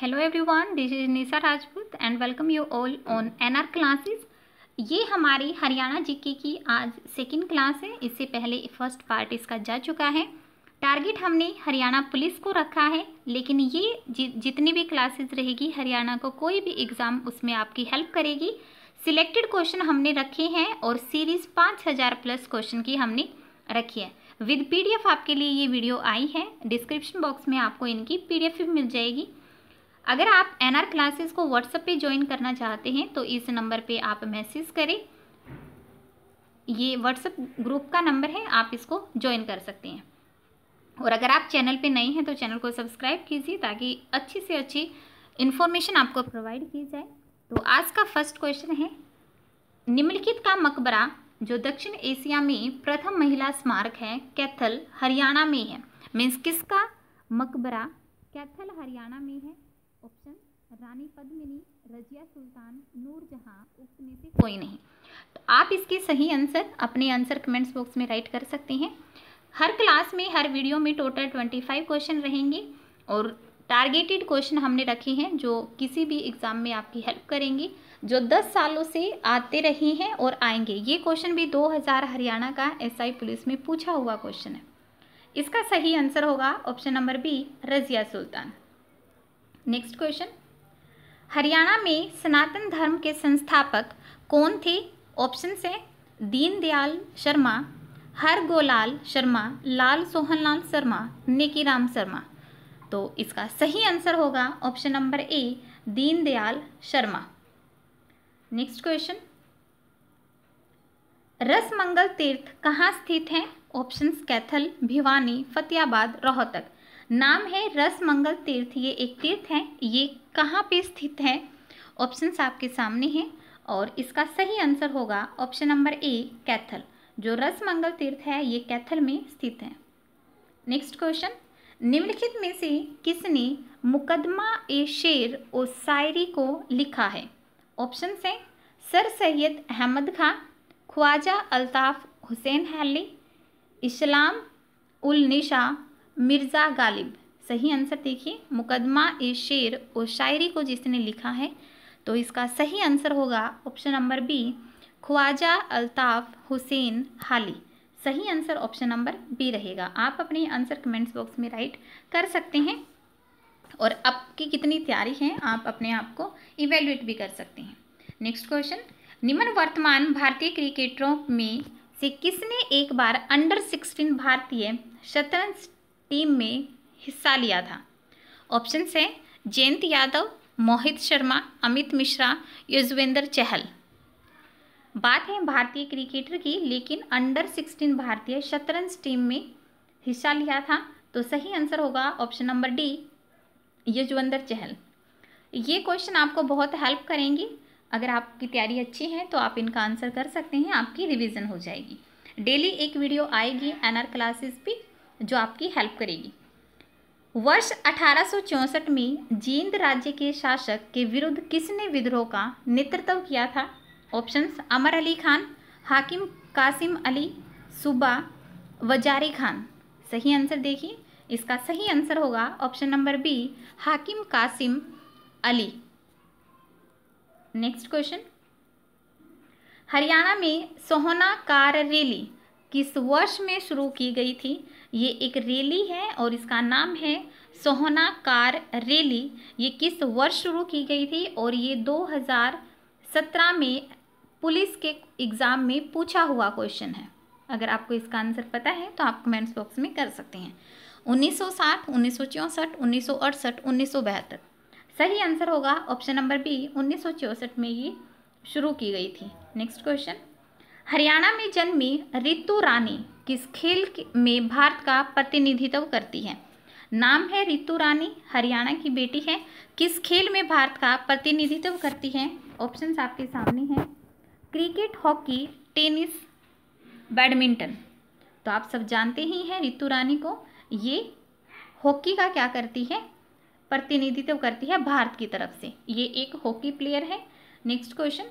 Hello everyone this is Nisha Rajput and welcome you all on NR classes ये हमारी Haryana GK की आज सेकंड क्लास है इससे पहले फर्स्ट पार्ट इसका जा चुका है टारगेट हमने हरियाणा पुलिस को रखा है लेकिन ये जि, जितनी भी क्लासेस रहेगी हरियाणा को कोई भी एग्ज़ाम उसमें आपकी हेल्प करेगी सिलेक्टेड क्वेश्चन हमने रखे हैं और सीरीज़ पाँच हज़ार प्लस क्वेश्चन की हमने रखी है विद पीडीएफ आपके लिए ये वीडियो आई है डिस्क्रिप्शन बॉक्स में आपको इनकी पीडीएफ भी मिल जाएगी अगर आप एन आर क्लासेस को व्हाट्सएप पे ज्वाइन करना चाहते हैं तो इस नंबर पे आप मैसेज करें ये व्हाट्सएप ग्रुप का नंबर है आप इसको ज्वाइन कर सकते हैं और अगर आप चैनल पे नए हैं तो चैनल को सब्सक्राइब कीजिए ताकि अच्छी से अच्छी इन्फॉर्मेशन आपको प्रोवाइड की जाए तो आज का फर्स्ट क्वेश्चन है निम्नलिखित का मकबरा जो दक्षिण एशिया में प्रथम महिला स्मारक है कैथल हरियाणा में है मीन्स किसका मकबरा कैथल हरियाणा में है ऑप्शन रानी पद्मिनी रजिया सुल्तान नूरजहाँ उक्त में से कोई नहीं तो आप इसके सही आंसर अपने आंसर कमेंट्स बॉक्स में राइट कर सकते हैं हर क्लास में हर वीडियो में टोटल ट्वेंटी फाइव क्वेश्चन रहेंगे और टारगेटेड क्वेश्चन हमने रखे हैं जो किसी भी एग्ज़ाम में आपकी हेल्प करेंगे जो 10 सालों से आते रहे हैं और आएंगे ये क्वेश्चन भी 2000 हरियाणा का एसआई पुलिस में पूछा हुआ क्वेश्चन है इसका सही आंसर होगा option number B Razia Sultan next question Haryana में सनातन धर्म के संस्थापक कौन थे ऑप्शन से दीनदयाल शर्मा हर गोलाल शर्मा लाल सोहनलाल शर्मा नेकी राम शर्मा तो इसका सही आंसर होगा option number A Deendayal Sharma next question Rasmangal तीर्थ कहाँ स्थित है ऑप्शन कैथल भिवानी फतेहाबाद रोहतक नाम है रसमंगल तीर्थ ये एक तीर्थ है ये कहाँ पे स्थित है ऑप्शंस आपके सामने हैं और इसका सही आंसर होगा ऑप्शन नंबर ए कैथल जो रस मंगल तीर्थ है ये कैथल में स्थित है नेक्स्ट क्वेश्चन निम्नलिखित में से किसने मुकदमा ए शेर ओ शायरी को लिखा है ऑप्शन हैं सर सैयद अहमद खां ख्वाजा अल्ताफ़ हुसैन हैली इस्लाम उल निशा मिर्ज़ा गालिब सही आंसर देखिए मुकदमा ए शेर और शायरी को जिसने लिखा है तो इसका सही आंसर होगा option number B Khwaja Altaf Hussain Hali सही आंसर ऑप्शन नंबर बी रहेगा आप अपने आंसर कमेंट्स बॉक्स में राइट कर सकते हैं और आपकी कितनी तैयारी है आप अपने आप को इवेल्युएट भी कर सकते हैं नेक्स्ट क्वेश्चन निम्न वर्तमान भारतीय क्रिकेटरों में से किसने एक बार अंडर सिक्सटीन भारतीय शतरंज टीम में हिस्सा लिया था ऑप्शन है जयंत यादव मोहित शर्मा अमित मिश्रा युजवेंद्र चहल बात है भारतीय क्रिकेटर की लेकिन अंडर 16 भारतीय शतरंज टीम में हिस्सा लिया था तो सही आंसर होगा option number D Yuzvendra Chahal ये क्वेश्चन आपको बहुत हेल्प करेंगे अगर आपकी तैयारी अच्छी है तो आप इनका आंसर कर सकते हैं आपकी रिवीजन हो जाएगी डेली एक वीडियो आएगी एनआर क्लासेस भी जो आपकी हेल्प करेगी वर्ष अठारह में जींद राज्य के शासक के विरुद्ध किसने विद्रोह का नेतृत्व किया था ऑप्शंस अमर अली खान हाकिम कासिम अली सुबा वजारी खान सही आंसर देखिए इसका सही आंसर होगा option number B Hakim Kasim Ali next question Haryana में सोहना कार रैली किस वर्ष में शुरू की गई थी ये एक रैली है और इसका नाम है सोहना कार रैली ये किस वर्ष शुरू की गई थी और ये 2017 में पुलिस के एग्ज़ाम में पूछा हुआ क्वेश्चन है अगर आपको इसका आंसर पता है तो आप कमेंट्स बॉक्स में कर सकते हैं 1960, 1964, 1968, 1972 सही आंसर होगा ऑप्शन नंबर बी उन्नीस में ये शुरू की गई थी नेक्स्ट क्वेश्चन हरियाणा में जन्मी रितु रानी किस खेल में भारत का प्रतिनिधित्व करती है नाम है रितु रानी हरियाणा की बेटी है किस खेल में भारत का प्रतिनिधित्व करती है ऑप्शंस आपके सामने हैं क्रिकेट हॉकी टेनिस बैडमिंटन तो आप सब जानते ही हैं रितु रानी को ये हॉकी का क्या करती है प्रतिनिधित्व करती है भारत की तरफ से ये एक हॉकी प्लेयर है नेक्स्ट क्वेश्चन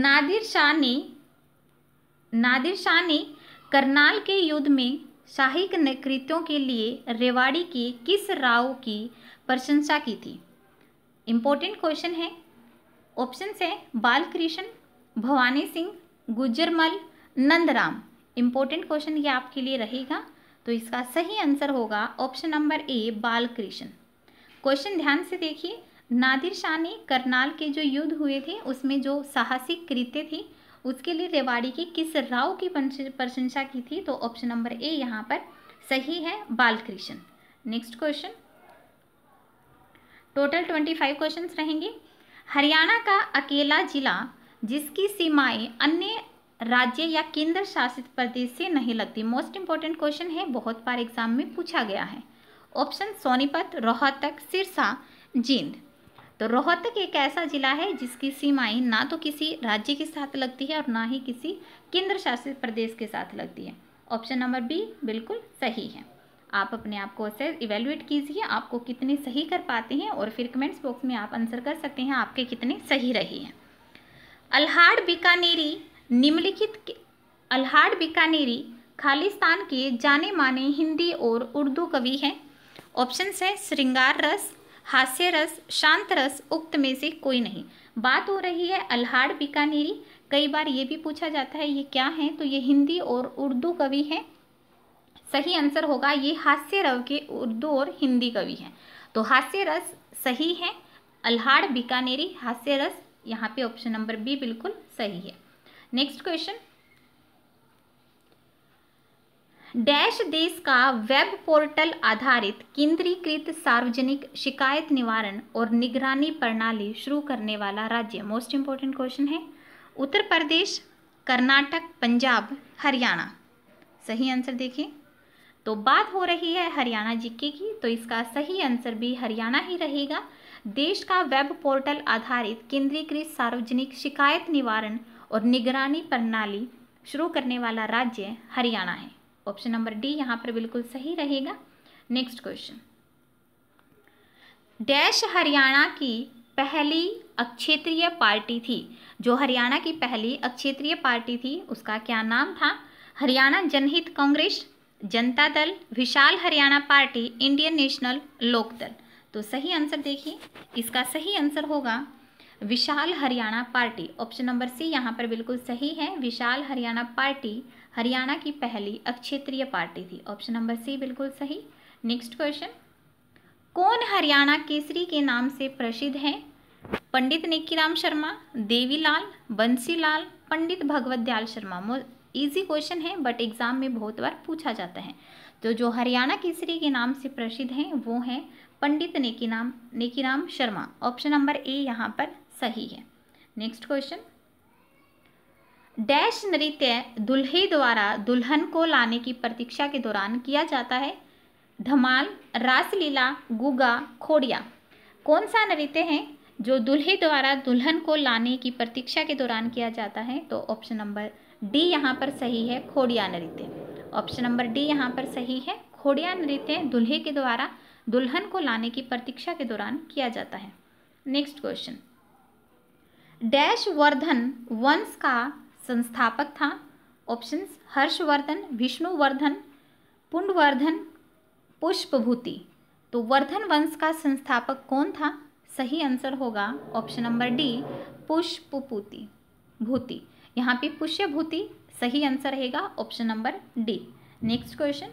नादिर शाह ने नादिर शाह ने करनाल के युद्ध में शाही कृत्यों के लिए रेवाड़ी के किस राव की प्रशंसा की थी इम्पोर्टेंट क्वेश्चन है ऑप्शन है बालकृष्ण भवानी सिंह गुजरमल नंदराम इम्पोर्टेंट क्वेश्चन ये आपके लिए रहेगा तो इसका सही आंसर होगा option number A Balkrishna question ध्यान से देखिए नादिर शाह ने करनाल के जो युद्ध हुए थे उसमें जो साहसिक कृत्य थी उसके लिए रेवाड़ी के किस राव की प्रशंसा की थी तो ऑप्शन नंबर ए यहाँ पर सही है Balkrishna next question total twenty five question रहेंगे हरियाणा का अकेला जिला जिसकी सीमाएं अन्य राज्य या केंद्र शासित प्रदेश से नहीं लगती मोस्ट इंपॉर्टेंट क्वेश्चन है बहुत बार एग्जाम में पूछा गया है ऑप्शन सोनीपत रोहतक सिरसा जींद तो रोहतक एक ऐसा ज़िला है जिसकी सीमाएं ना तो किसी राज्य के साथ लगती है और ना ही किसी केंद्र शासित प्रदेश के साथ लगती है ऑप्शन नंबर बी बिल्कुल सही है आप अपने आप को असेस इवेल्युएट कीजिए आपको कितने सही कर पाते हैं और फिर कमेंट्स बॉक्स में आप आंसर कर सकते हैं आपके कितने सही रहे हैं अल्हाड़ बीकानेरी निम्नलिखित अल्हाड़ बीकानेरी खालिस्तान के जाने माने हिंदी और उर्दू कवि हैं ऑप्शन है श्रृंगार रस हास्य रस शांत रस उक्त में से कोई नहीं बात हो रही है अल्हाड़ बीकानेरी कई बार ये भी पूछा जाता है ये क्या है तो ये हिंदी और उर्दू कवि हैं सही आंसर होगा ये हास्य रव के उर्दू और हिंदी कवि हैं तो हास्य रस सही है अल्हाड़ बीकानेरी हास्य रस यहाँ पे ऑप्शन नंबर बी बिल्कुल सही है नेक्स्ट क्वेश्चन डैश देश का वेब पोर्टल आधारित केंद्रीकृत सार्वजनिक शिकायत निवारण और निगरानी प्रणाली शुरू करने वाला राज्य मोस्ट इम्पोर्टेंट क्वेश्चन है उत्तर प्रदेश कर्नाटक पंजाब हरियाणा सही आंसर देखिए तो बात हो रही है हरियाणा जीके की तो इसका सही आंसर भी हरियाणा ही रहेगा देश का वेब पोर्टल आधारित केंद्रीकृत सार्वजनिक शिकायत निवारण और निगरानी प्रणाली शुरू करने वाला राज्य हरियाणा है ऑप्शन नंबर डी यहाँ पर बिल्कुल सही रहेगा नेक्स्ट क्वेश्चन डैश हरियाणा की पहली अक्षेत्रीय पार्टी थी जो हरियाणा की पहली अक्षेत्रीय पार्टी थी उसका क्या नाम था हरियाणा जनहित Congress Janata Dal Vishal Haryana party Indian national Lokdal तो सही आंसर देखिए इसका सही आंसर होगा Vishal Haryana party option number C यहाँ पर बिल्कुल सही है विशाल हरियाणा पार्टी हरियाणा की पहली अक्षेत्रीय पार्टी थी ऑप्शन नंबर सी बिल्कुल सही नेक्स्ट क्वेश्चन कौन हरियाणा केसरी के नाम से प्रसिद्ध है पंडित निकीराम शर्मा देवीलाल बंसीलाल पंडित भगवत दयाल शर्मा इजी क्वेश्चन है बट एग्जाम में बहुत बार पूछा जाता है तो जो हरियाणा केसरी के नाम से प्रसिद्ध हैं वो हैं पंडित नेकी नाम Nekiram Sharma option number A यहाँ पर सही है नेक्स्ट क्वेश्चन डैश नृत्य दुल्हे द्वारा दुल्हन को लाने की प्रतीक्षा के दौरान किया जाता है धमाल रासलीला गुगा खोड़िया कौन सा नृत्य है जो दुल्हे द्वारा दुल्हन को लाने की प्रतीक्षा के दौरान किया जाता है तो ऑप्शन नंबर डी यहाँ पर सही है खोड़िया नृत्य ऑप्शन नंबर डी यहाँ पर सही है खोड़िया नृत्य दुल्हे के द्वारा दुल्हन को लाने की प्रतीक्षा के दौरान किया जाता है नेक्स्ट क्वेश्चन डैश वर्धन वंश का संस्थापक था ऑप्शंस हर्षवर्धन विष्णुवर्धन पुंडवर्धन पुष्पभूति तो वर्धन वंश का संस्थापक कौन था सही आंसर होगा ऑप्शन नंबर डी पुष्पभूति भूति यहाँ पे पुष्यभूति सही आंसर रहेगा option number D next question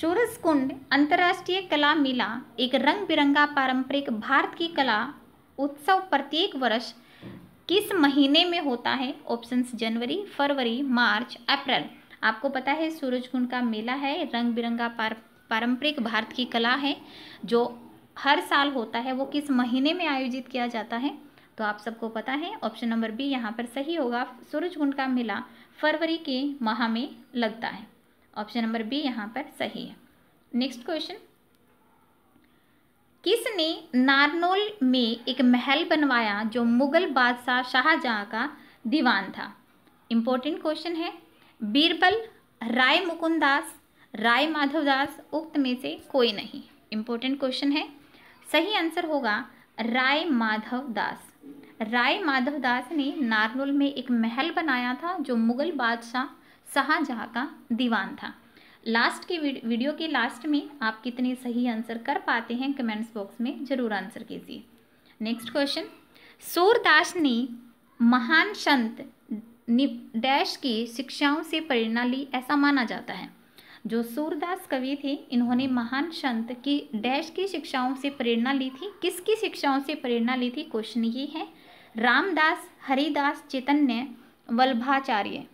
Suraj Kund अंतर्राष्ट्रीय कला मेला एक रंग बिरंगा पारंपरिक भारत की कला उत्सव प्रत्येक वर्ष किस महीने में होता है ऑप्शंस जनवरी फरवरी मार्च अप्रैल आपको पता है सूरज कुंड का मेला है रंग बिरंगा पार पारंपरिक भारत की कला है जो हर साल होता है वो किस महीने में आयोजित किया जाता है तो आप सबको पता है ऑप्शन नंबर बी यहाँ पर सही होगा सूरज कुंड का मेला फरवरी के माह में लगता है ऑप्शन नंबर बी यहाँ पर सही है नेक्स्ट क्वेश्चन किसने नारनोल में एक महल बनवाया जो मुगल बादशाह शाहजहाँ का दीवान था इम्पोर्टेंट क्वेश्चन है बीरबल राय मुकुंददास राय माधवदास उक्त में से कोई नहीं इम्पोर्टेंट क्वेश्चन है सही आंसर होगा राय माधवदास राय माधवदास ने नारनोल में एक महल बनाया था जो मुगल बादशाह शाहजहाँ का दीवान था लास्ट के वीडियो के लास्ट में आप कितने सही आंसर कर पाते हैं कमेंट्स बॉक्स में ज़रूर आंसर कीजिए नेक्स्ट क्वेश्चन सूरदास ने महान संत डैश की शिक्षाओं से प्रेरणा ली ऐसा माना जाता है जो सूरदास कवि थे इन्होंने महान संत की डैश की शिक्षाओं से प्रेरणा ली थी किसकी शिक्षाओं से प्रेरणा ली थी क्वेश्चन ये है रामदास हरिदास चैतन्य वल्भाचार्य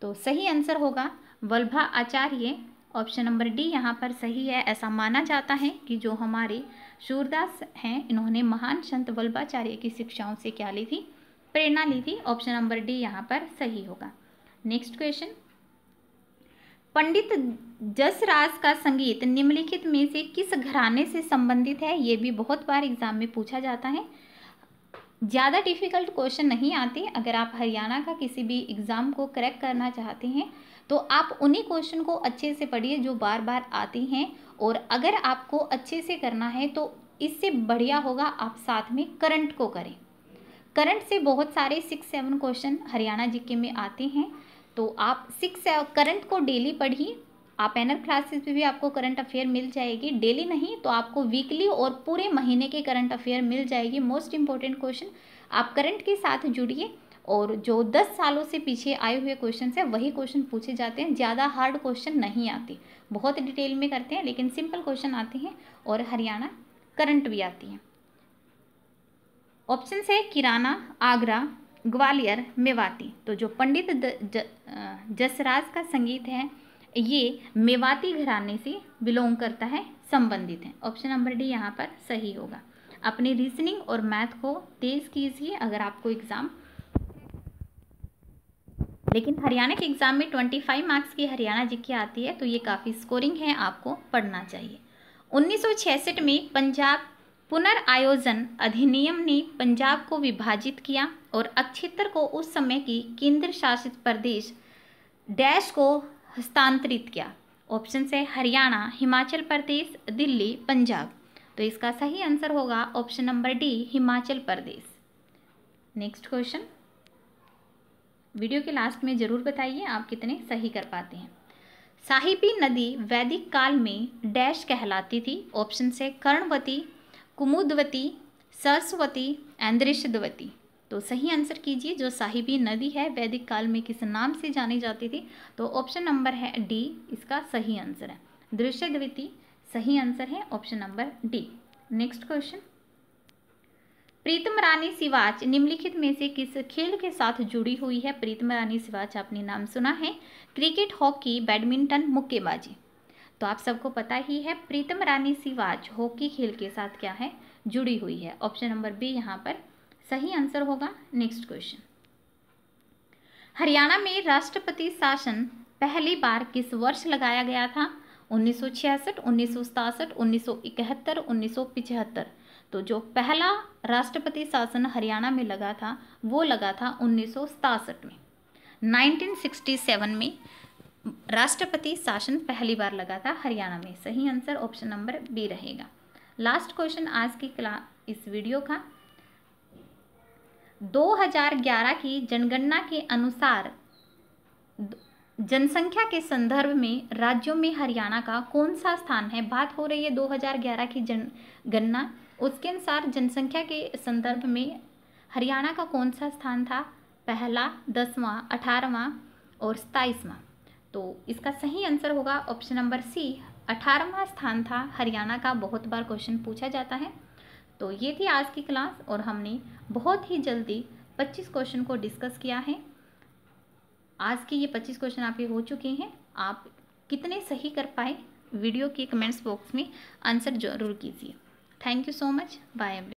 तो सही आंसर होगा Vallabha Acharya option number D यहाँ पर सही है ऐसा माना जाता है कि जो हमारे सूरदास हैं इन्होंने महान संत वल्भाचार्य की शिक्षाओं से क्या ली थी प्रेरणा ली थी ऑप्शन नंबर डी यहाँ पर सही होगा नेक्स्ट क्वेश्चन पंडित जसराज का संगीत निम्नलिखित में से किस घराने से संबंधित है ये भी बहुत बार एग्जाम में पूछा जाता है ज़्यादा डिफ़िकल्ट क्वेश्चन नहीं आते अगर आप हरियाणा का किसी भी एग्ज़ाम को करेक्ट करना चाहते हैं तो आप उन्हीं क्वेश्चन को अच्छे से पढ़िए जो बार बार आती हैं और अगर आपको अच्छे से करना है तो इससे बढ़िया होगा आप साथ में करंट को करें करंट से बहुत सारे six seven question Haryana GK में आते हैं तो आप सिक्स करंट को डेली पढ़िए आप एनर क्लासेस में भी आपको करंट अफेयर मिल जाएगी डेली नहीं तो आपको वीकली और पूरे महीने के करंट अफेयर मिल जाएगी मोस्ट इंपॉर्टेंट क्वेश्चन आप करंट के साथ जुड़िए और जो दस सालों से पीछे आए हुए क्वेश्चन है वही क्वेश्चन पूछे जाते हैं ज़्यादा हार्ड क्वेश्चन नहीं आते बहुत डिटेल में करते हैं लेकिन सिंपल क्वेश्चन आते हैं और हरियाणा करंट भी आती है ऑप्शन है किराना आगरा ग्वालियर मेवाती तो जो पंडित जसराज का संगीत है ये मेवाती घराने से बिलोंग करता है संबंधित है ऑप्शन नंबर डी यहाँ पर सही होगा अपनी रीजनिंग और मैथ को तेज़ कीजिए अगर आपको एग्ज़ाम लेकिन हरियाणा के एग्ज़ाम में 25 मार्क्स की हरियाणा जी की आती है तो ये काफ़ी स्कोरिंग है आपको पढ़ना चाहिए छियासठ में पंजाब पुनर्आयोजन अधिनियम ने पंजाब को विभाजित किया और अक्षेत्र को उस समय की केंद्र शासित प्रदेश डैश को हस्तांतरित किया ऑप्शन है हरियाणा हिमाचल प्रदेश दिल्ली पंजाब तो इसका सही आंसर होगा option number D Himachal Pradesh next question video के लास्ट में ज़रूर बताइए आप कितने सही कर पाते हैं साहिबी नदी वैदिक काल में डैश कहलाती थी ऑप्शन से कर्णवती कुमुदवती सरस्वती ऐन्द्रिशदवती तो सही आंसर कीजिए जो साहिबी नदी है वैदिक काल में किस नाम से जानी जाती थी तो ऑप्शन नंबर है डी इसका सही आंसर है दृश्यदवती सही आंसर है option number D next question Pritam Rani Siwach निम्नलिखित में से किस खेल के साथ जुड़ी हुई है प्रीतम रानी सिवाच आपने नाम सुना है क्रिकेट हॉकी बैडमिंटन मुक्केबाजी तो आप सबको पता ही है प्रीतम रानी सिवाच हॉकी खेल के साथ क्या है जुड़ी हुई है ऑप्शन नंबर बी यहाँ पर सही आंसर होगा नेक्स्ट क्वेश्चन हरियाणा में राष्ट्रपति शासन पहली बार किस वर्ष लगाया गया था उन्नीस सौ छियासठ उन्नीस सौ सतासठ उन्नीस सौ इकहत्तर उन्नीस सौ पिछहत्तर तो जो पहला राष्ट्रपति शासन हरियाणा में लगा था वो लगा था उन्नीस में 1967 में राष्ट्रपति शासन पहली बार लगा था हरियाणा में सही आंसर ऑप्शन नंबर बी रहेगा लास्ट क्वेश्चन आज की क्लास इस वीडियो का 2011 की जनगणना के अनुसार जनसंख्या के संदर्भ में राज्यों में हरियाणा का कौन सा स्थान है बात हो रही है 2011 की जनगणना उसके अनुसार जनसंख्या के संदर्भ में हरियाणा का कौन सा स्थान था पहला दसवां अठारहवां और सताईसवां तो इसका सही आंसर होगा ऑप्शन नंबर सी अठारहवां स्थान था हरियाणा का बहुत बार क्वेश्चन पूछा जाता है तो ये थी आज की क्लास और हमने बहुत ही जल्दी 25 क्वेश्चन को डिस्कस किया है आज के ये 25 क्वेश्चन आपके हो चुके हैं आप कितने सही कर पाए वीडियो के कमेंट्स बॉक्स में आंसर जरूर कीजिए Thank you so much. Bye.